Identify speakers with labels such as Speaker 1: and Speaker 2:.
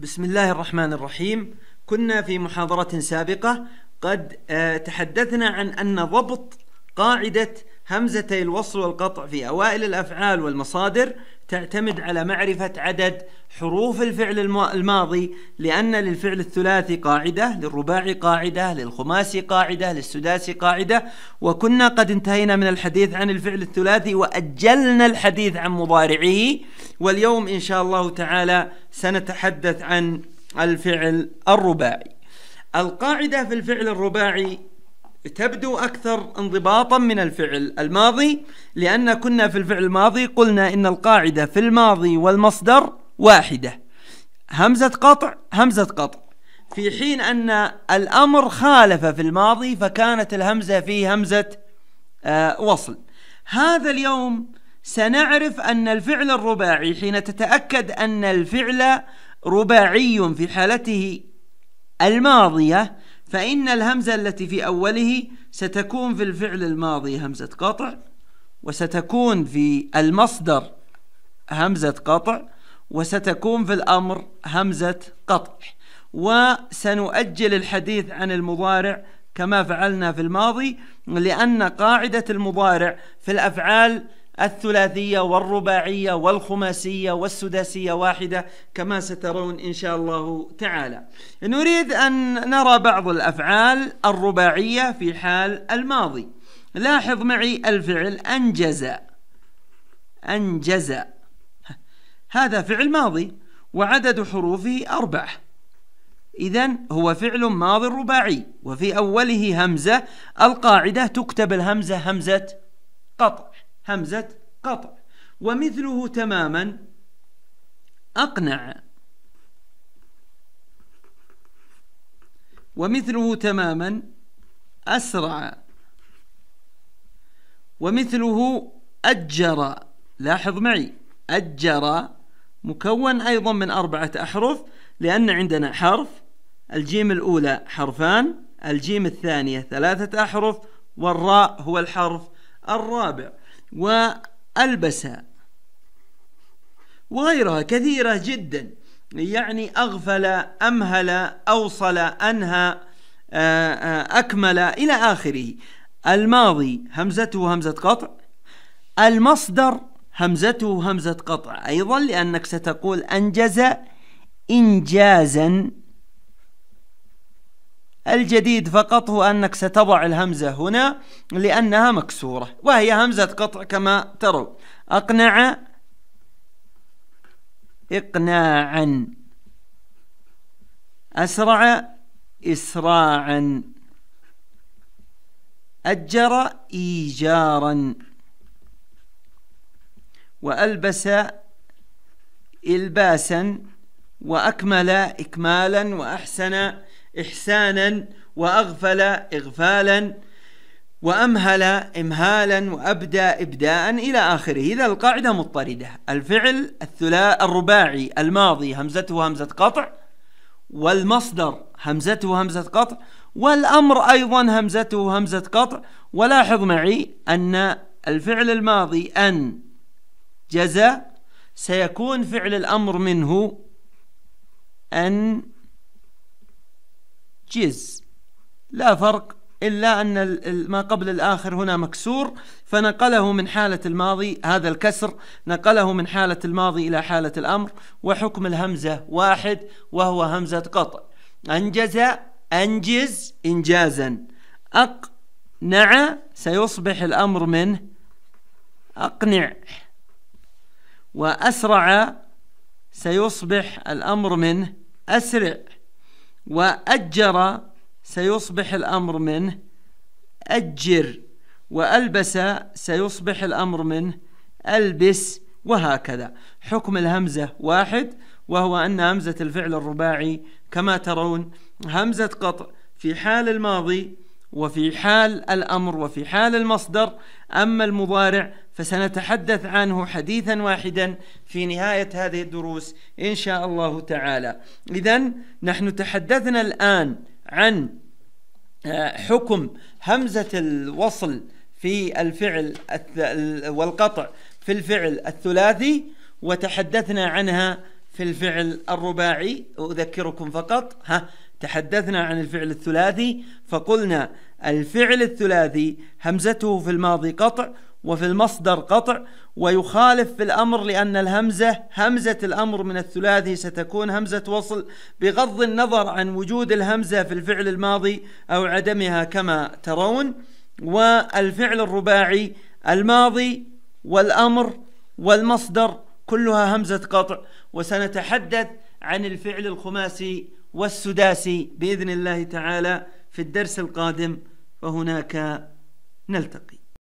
Speaker 1: بسم الله الرحمن الرحيم كنا في محاضرة سابقة قد آه، تحدثنا عن أن ضبط قاعدة همزتي الوصل والقطع في أوائل الأفعال والمصادر تعتمد على معرفة عدد حروف الفعل الماضي لأن للفعل الثلاثي قاعدة للرباعي قاعدة للخماسي قاعدة للسداسي قاعدة وكنا قد انتهينا من الحديث عن الفعل الثلاثي وأجلنا الحديث عن مضارعه واليوم إن شاء الله تعالى سنتحدث عن الفعل الرباعي القاعدة في الفعل الرباعي تبدو أكثر انضباطا من الفعل الماضي لأن كنا في الفعل الماضي قلنا إن القاعدة في الماضي والمصدر واحدة همزة قطع همزة قطع في حين أن الأمر خالف في الماضي فكانت الهمزة فيه همزة آه، وصل هذا اليوم سنعرف أن الفعل الرباعي حين تتأكد أن الفعل رباعي في حالته الماضية فإن الهمزة التي في أوله ستكون في الفعل الماضي همزة قطع وستكون في المصدر همزة قطع وستكون في الأمر همزة قطع وسنؤجل الحديث عن المضارع كما فعلنا في الماضي لأن قاعدة المضارع في الأفعال الثلاثية والرباعية والخماسية والسداسية واحدة كما سترون إن شاء الله تعالى نريد أن نرى بعض الأفعال الرباعية في حال الماضي لاحظ معي الفعل أنجز أنجز هذا فعل ماضي وعدد حروفه أربعة إذا هو فعل ماض رباعي وفي أوله همزة القاعدة تكتب الهمزة همزة قطع همزة قطع ومثله تماما أقنع ومثله تماما أسرع ومثله أجر لاحظ معي أجر مكون أيضا من أربعة أحرف لأن عندنا حرف الجيم الأولى حرفان الجيم الثانية ثلاثة أحرف والراء هو الحرف الرابع وألبس وغيرها كثيرة جدا يعني أغفل أمهل أوصل أنهى آه، آه، أكمل إلى آخره الماضي همزته همزة قطع المصدر همزته همزة قطع أيضا لأنك ستقول أنجز إنجازا الجديد فقط هو أنك ستضع الهمزة هنا لأنها مكسورة وهي همزة قطع كما تروا أقنع إقناعا أسرع إسراعا أجر إيجارا وألبس إلباسا وأكمل إكمالا وأحسن إحسانا وأغفل إغفالا وأمهل إمهالا وأبدى إبداء إلى آخره إذا القاعدة مضطردة الفعل الثلاء الرباعي الماضي همزته همزة قطع والمصدر همزته همزة قطع والأمر أيضا همزته همزة قطع ولاحظ معي أن الفعل الماضي أن جزى سيكون فعل الأمر منه أن جيز لا فرق إلا أن ما قبل الآخر هنا مكسور فنقله من حالة الماضي هذا الكسر نقله من حالة الماضي إلى حالة الأمر وحكم الهمزة واحد وهو همزة قطع أنجز أنجز إنجازا أقنع سيصبح الأمر منه أقنع وأسرع سيصبح الأمر منه أسرع وأجر سيصبح الأمر منه أجر وألبس سيصبح الأمر منه ألبس وهكذا حكم الهمزة واحد وهو أن همزة الفعل الرباعي كما ترون همزة قطع في حال الماضي وفي حال الأمر وفي حال المصدر أما المضارع فسنتحدث عنه حديثا واحدا في نهاية هذه الدروس إن شاء الله تعالى إذا نحن تحدثنا الآن عن آه، حكم همزة الوصل في الفعل والقطع في الفعل الثلاثي وتحدثنا عنها في الفعل الرباعي أذكركم فقط ها تحدثنا عن الفعل الثلاثي فقلنا الفعل الثلاثي همزته في الماضي قطع وفي المصدر قطع ويخالف في الأمر لأن الهمزة همزة الأمر من الثلاثي ستكون همزة وصل بغض النظر عن وجود الهمزة في الفعل الماضي أو عدمها كما ترون والفعل الرباعي الماضي والأمر والمصدر كلها همزة قطع وسنتحدث عن الفعل الخماسي والسداسي باذن الله تعالى في الدرس القادم وهناك نلتقي